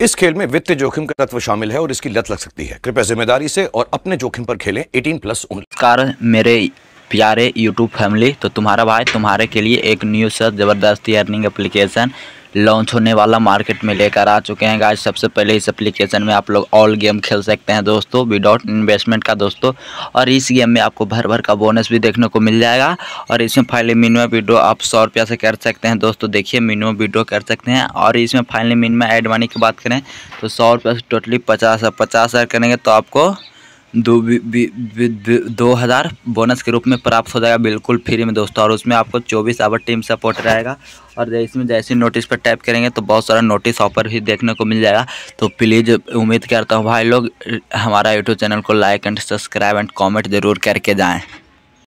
इस खेल में वित्तीय जोखिम का तत्व शामिल है और इसकी लत लग सकती है कृपया जिम्मेदारी से और अपने जोखिम पर खेलें 18 प्लस नमस्कार मेरे प्यारे यूट्यूब फैमिली तो तुम्हारा भाई तुम्हारे के लिए एक न्यू सर ज़बरदस्ती अर्निंग एप्लीकेशन लॉन्च होने वाला मार्केट में लेकर आ चुके हैं गाइस सबसे पहले इस एप्लीकेशन में आप लोग ऑल गेम खेल सकते हैं दोस्तों विदाउट इन्वेस्टमेंट का दोस्तों और इस गेम में आपको भर भर का बोनस भी देखने को मिल जाएगा और इसमें फाइनली मिनिमम विड्रो आप सौ रुपया से कर सकते हैं दोस्तों देखिए मिनिमम विड्रो कर सकते हैं और इसमें फाइनली मिनिमम एड मनी की बात करें तो सौ रुपया से टोटली पचास पचास हज़ार करेंगे तो आपको दो बी, दो हज़ार बोनस के रूप में प्राप्त हो जाएगा बिल्कुल फ्री में दोस्तों और उसमें आपको 24 आवर टीम सपोर्ट रहेगा और इसमें जैसे नोटिस पर टाइप करेंगे तो बहुत सारा नोटिस ऑफर भी देखने को मिल जाएगा तो प्लीज़ उम्मीद करता हूँ भाई लोग हमारा यूट्यूब चैनल को like and subscribe and comment ज़रूर करके जाएँ